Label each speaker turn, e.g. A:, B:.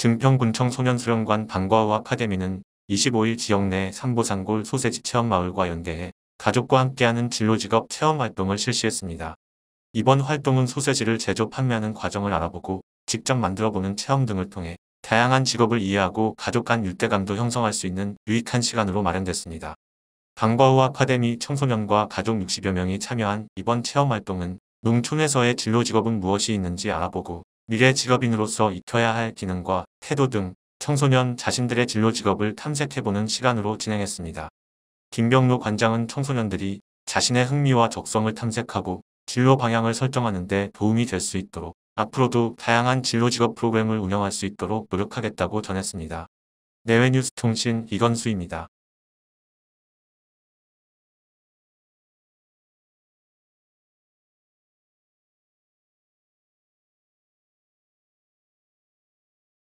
A: 증평군청 소년수련관 방과후 아카데미는 25일 지역 내 삼보산골 소세지 체험마을과 연계해 가족과 함께하는 진로직업 체험활동을 실시했습니다. 이번 활동은 소세지를 제조 판매하는 과정을 알아보고 직접 만들어보는 체험 등을 통해 다양한 직업을 이해하고 가족 간 유대감도 형성할 수 있는 유익한 시간으로 마련됐습니다. 방과후 아카데미 청소년과 가족 60여 명이 참여한 이번 체험활동은 농촌에서의 진로직업은 무엇이 있는지 알아보고 미래 직업인으로서 익혀야 할 기능과 태도 등 청소년 자신들의 진로 직업을 탐색해보는 시간으로 진행했습니다. 김병로 관장은 청소년들이 자신의 흥미와 적성을 탐색하고 진로 방향을 설정하는 데 도움이 될 수 있도록 앞으로도 다양한 진로 직업 프로그램을 운영할 수 있도록 노력하겠다고 전했습니다. 내외뉴스 통신 이건수입니다.